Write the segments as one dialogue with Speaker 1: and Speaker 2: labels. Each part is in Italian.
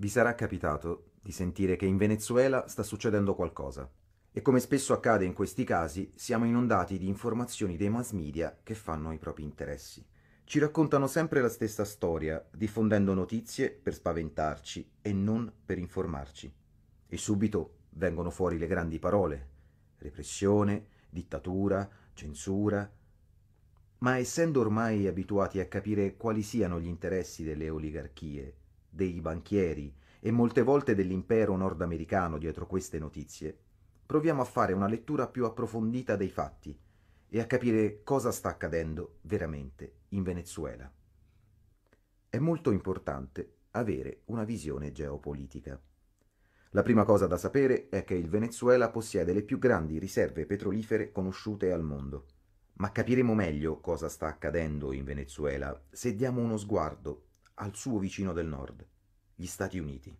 Speaker 1: Vi sarà capitato di sentire che in Venezuela sta succedendo qualcosa. E come spesso accade in questi casi, siamo inondati di informazioni dei mass media che fanno i propri interessi. Ci raccontano sempre la stessa storia, diffondendo notizie per spaventarci e non per informarci. E subito vengono fuori le grandi parole. Repressione, dittatura, censura. Ma essendo ormai abituati a capire quali siano gli interessi delle oligarchie dei banchieri e molte volte dell'impero nordamericano dietro queste notizie, proviamo a fare una lettura più approfondita dei fatti e a capire cosa sta accadendo veramente in Venezuela. È molto importante avere una visione geopolitica. La prima cosa da sapere è che il Venezuela possiede le più grandi riserve petrolifere conosciute al mondo. Ma capiremo meglio cosa sta accadendo in Venezuela se diamo uno sguardo al suo vicino del nord, gli Stati Uniti.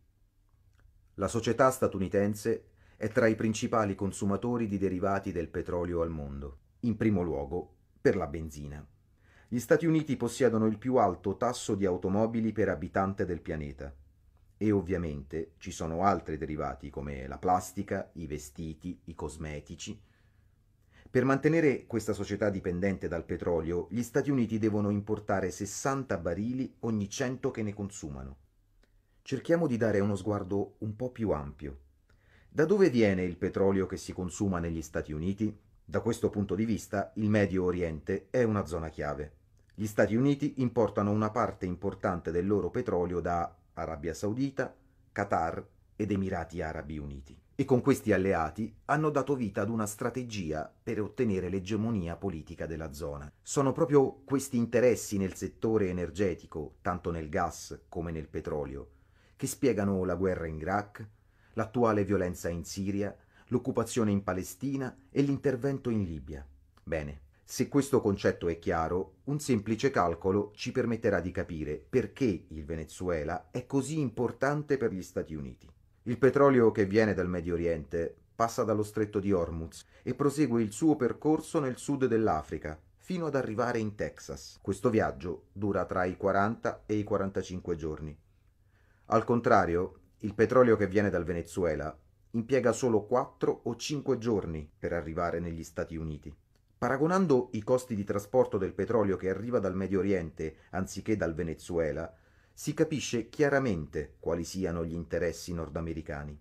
Speaker 1: La società statunitense è tra i principali consumatori di derivati del petrolio al mondo, in primo luogo per la benzina. Gli Stati Uniti possiedono il più alto tasso di automobili per abitante del pianeta e ovviamente ci sono altri derivati come la plastica, i vestiti, i cosmetici, per mantenere questa società dipendente dal petrolio, gli Stati Uniti devono importare 60 barili ogni 100 che ne consumano. Cerchiamo di dare uno sguardo un po' più ampio. Da dove viene il petrolio che si consuma negli Stati Uniti? Da questo punto di vista, il Medio Oriente è una zona chiave. Gli Stati Uniti importano una parte importante del loro petrolio da Arabia Saudita, Qatar ed Emirati Arabi Uniti e con questi alleati hanno dato vita ad una strategia per ottenere l'egemonia politica della zona. Sono proprio questi interessi nel settore energetico, tanto nel gas come nel petrolio, che spiegano la guerra in Iraq, l'attuale violenza in Siria, l'occupazione in Palestina e l'intervento in Libia. Bene, se questo concetto è chiaro, un semplice calcolo ci permetterà di capire perché il Venezuela è così importante per gli Stati Uniti. Il petrolio che viene dal Medio Oriente passa dallo stretto di Hormuz e prosegue il suo percorso nel sud dell'Africa, fino ad arrivare in Texas. Questo viaggio dura tra i 40 e i 45 giorni. Al contrario, il petrolio che viene dal Venezuela impiega solo 4 o 5 giorni per arrivare negli Stati Uniti. Paragonando i costi di trasporto del petrolio che arriva dal Medio Oriente anziché dal Venezuela, si capisce chiaramente quali siano gli interessi nordamericani.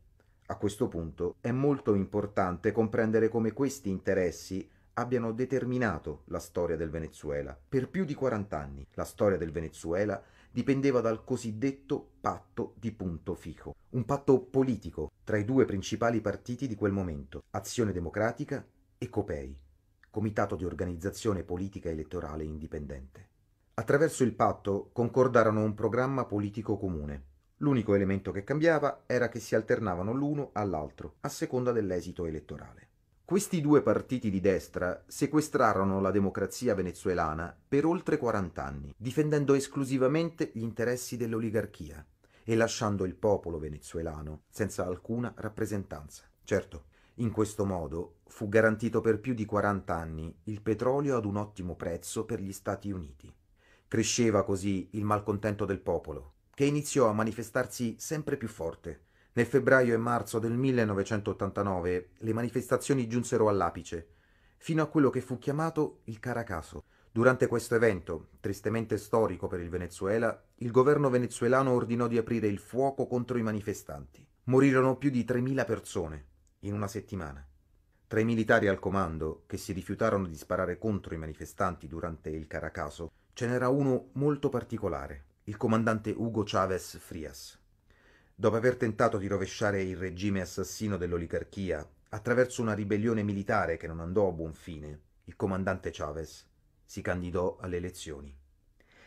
Speaker 1: A questo punto è molto importante comprendere come questi interessi abbiano determinato la storia del Venezuela. Per più di 40 anni la storia del Venezuela dipendeva dal cosiddetto patto di punto fico, un patto politico tra i due principali partiti di quel momento, Azione Democratica e COPEI, Comitato di Organizzazione Politica Elettorale Indipendente. Attraverso il patto concordarono un programma politico comune. L'unico elemento che cambiava era che si alternavano l'uno all'altro, a seconda dell'esito elettorale. Questi due partiti di destra sequestrarono la democrazia venezuelana per oltre 40 anni, difendendo esclusivamente gli interessi dell'oligarchia e lasciando il popolo venezuelano senza alcuna rappresentanza. Certo, in questo modo fu garantito per più di 40 anni il petrolio ad un ottimo prezzo per gli Stati Uniti. Cresceva così il malcontento del popolo, che iniziò a manifestarsi sempre più forte. Nel febbraio e marzo del 1989 le manifestazioni giunsero all'apice, fino a quello che fu chiamato il Caracaso. Durante questo evento, tristemente storico per il Venezuela, il governo venezuelano ordinò di aprire il fuoco contro i manifestanti. Morirono più di 3.000 persone in una settimana. Tra i militari al comando, che si rifiutarono di sparare contro i manifestanti durante il Caracaso, Ce n'era uno molto particolare, il comandante Hugo Chavez Frias. Dopo aver tentato di rovesciare il regime assassino dell'oligarchia attraverso una ribellione militare che non andò a buon fine, il comandante Chavez si candidò alle elezioni.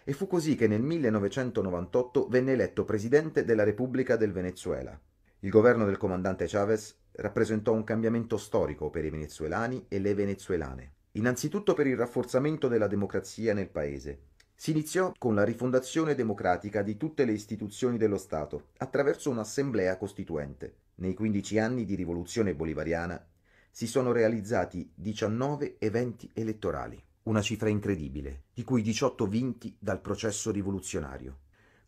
Speaker 1: E fu così che nel 1998 venne eletto presidente della Repubblica del Venezuela. Il governo del comandante Chavez rappresentò un cambiamento storico per i venezuelani e le venezuelane. Innanzitutto per il rafforzamento della democrazia nel Paese. Si iniziò con la rifondazione democratica di tutte le istituzioni dello Stato, attraverso un'assemblea costituente. Nei 15 anni di rivoluzione bolivariana si sono realizzati 19 eventi elettorali, una cifra incredibile, di cui 18 vinti dal processo rivoluzionario.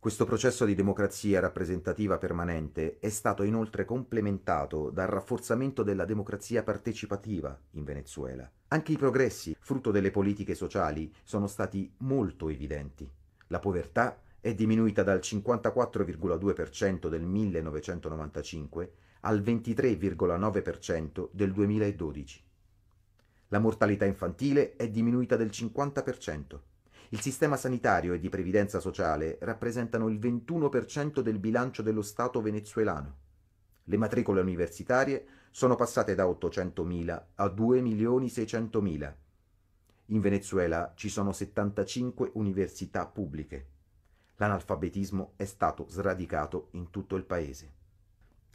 Speaker 1: Questo processo di democrazia rappresentativa permanente è stato inoltre complementato dal rafforzamento della democrazia partecipativa in Venezuela. Anche i progressi, frutto delle politiche sociali, sono stati molto evidenti. La povertà è diminuita dal 54,2% del 1995 al 23,9% del 2012. La mortalità infantile è diminuita del 50%. Il sistema sanitario e di previdenza sociale rappresentano il 21% del bilancio dello Stato venezuelano. Le matricole universitarie sono passate da 800.000 a 2.600.000. In Venezuela ci sono 75 università pubbliche. L'analfabetismo è stato sradicato in tutto il paese.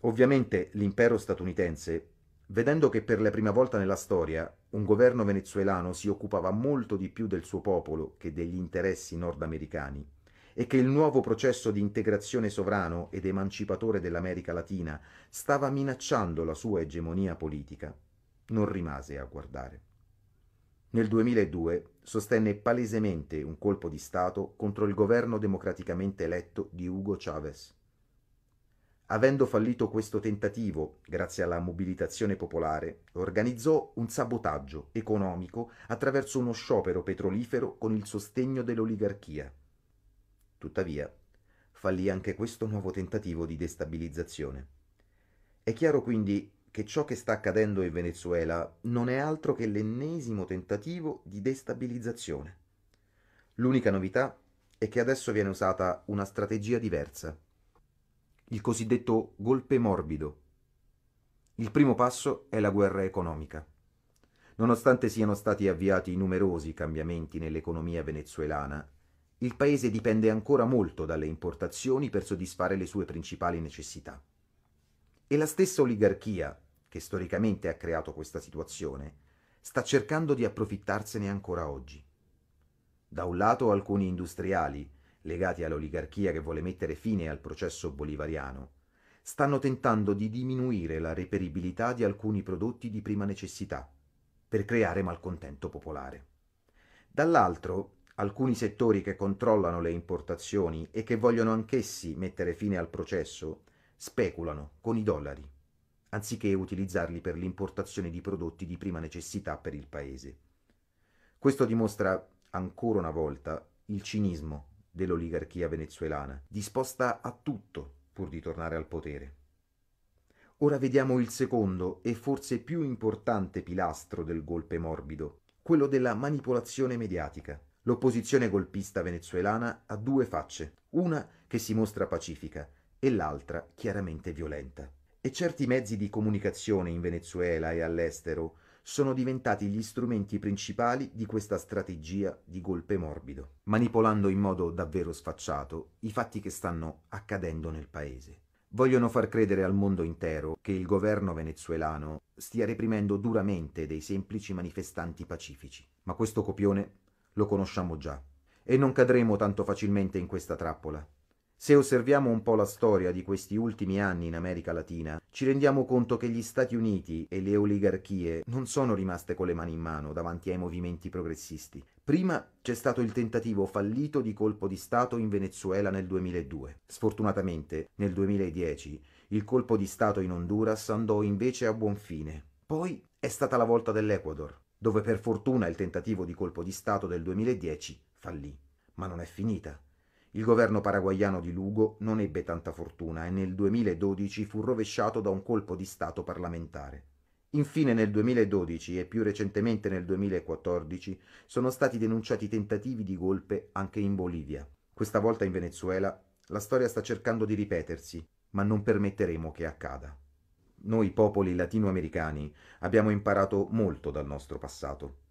Speaker 1: Ovviamente l'impero statunitense Vedendo che per la prima volta nella storia un governo venezuelano si occupava molto di più del suo popolo che degli interessi nordamericani e che il nuovo processo di integrazione sovrano ed emancipatore dell'America Latina stava minacciando la sua egemonia politica, non rimase a guardare. Nel 2002 sostenne palesemente un colpo di Stato contro il governo democraticamente eletto di Hugo Chavez Avendo fallito questo tentativo, grazie alla mobilitazione popolare, organizzò un sabotaggio economico attraverso uno sciopero petrolifero con il sostegno dell'oligarchia. Tuttavia, fallì anche questo nuovo tentativo di destabilizzazione. È chiaro quindi che ciò che sta accadendo in Venezuela non è altro che l'ennesimo tentativo di destabilizzazione. L'unica novità è che adesso viene usata una strategia diversa il cosiddetto golpe morbido. Il primo passo è la guerra economica. Nonostante siano stati avviati numerosi cambiamenti nell'economia venezuelana, il paese dipende ancora molto dalle importazioni per soddisfare le sue principali necessità. E la stessa oligarchia, che storicamente ha creato questa situazione, sta cercando di approfittarsene ancora oggi. Da un lato alcuni industriali, legati all'oligarchia che vuole mettere fine al processo bolivariano, stanno tentando di diminuire la reperibilità di alcuni prodotti di prima necessità, per creare malcontento popolare. Dall'altro, alcuni settori che controllano le importazioni e che vogliono anch'essi mettere fine al processo, speculano con i dollari, anziché utilizzarli per l'importazione di prodotti di prima necessità per il paese. Questo dimostra ancora una volta il cinismo dell'oligarchia venezuelana, disposta a tutto pur di tornare al potere. Ora vediamo il secondo e forse più importante pilastro del golpe morbido, quello della manipolazione mediatica. L'opposizione golpista venezuelana ha due facce, una che si mostra pacifica e l'altra chiaramente violenta. E certi mezzi di comunicazione in Venezuela e all'estero sono diventati gli strumenti principali di questa strategia di golpe morbido, manipolando in modo davvero sfacciato i fatti che stanno accadendo nel paese. Vogliono far credere al mondo intero che il governo venezuelano stia reprimendo duramente dei semplici manifestanti pacifici, ma questo copione lo conosciamo già e non cadremo tanto facilmente in questa trappola. Se osserviamo un po' la storia di questi ultimi anni in America Latina, ci rendiamo conto che gli Stati Uniti e le oligarchie non sono rimaste con le mani in mano davanti ai movimenti progressisti. Prima c'è stato il tentativo fallito di colpo di Stato in Venezuela nel 2002. Sfortunatamente, nel 2010, il colpo di Stato in Honduras andò invece a buon fine. Poi è stata la volta dell'Ecuador, dove per fortuna il tentativo di colpo di Stato del 2010 fallì. Ma non è finita. Il governo paraguaiano di Lugo non ebbe tanta fortuna e nel 2012 fu rovesciato da un colpo di Stato parlamentare. Infine nel 2012 e più recentemente nel 2014 sono stati denunciati tentativi di golpe anche in Bolivia. Questa volta in Venezuela la storia sta cercando di ripetersi, ma non permetteremo che accada. Noi popoli latinoamericani abbiamo imparato molto dal nostro passato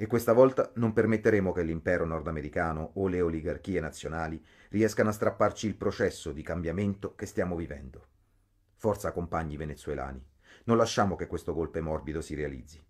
Speaker 1: e questa volta non permetteremo che l'impero nordamericano o le oligarchie nazionali riescano a strapparci il processo di cambiamento che stiamo vivendo. Forza compagni venezuelani, non lasciamo che questo golpe morbido si realizzi.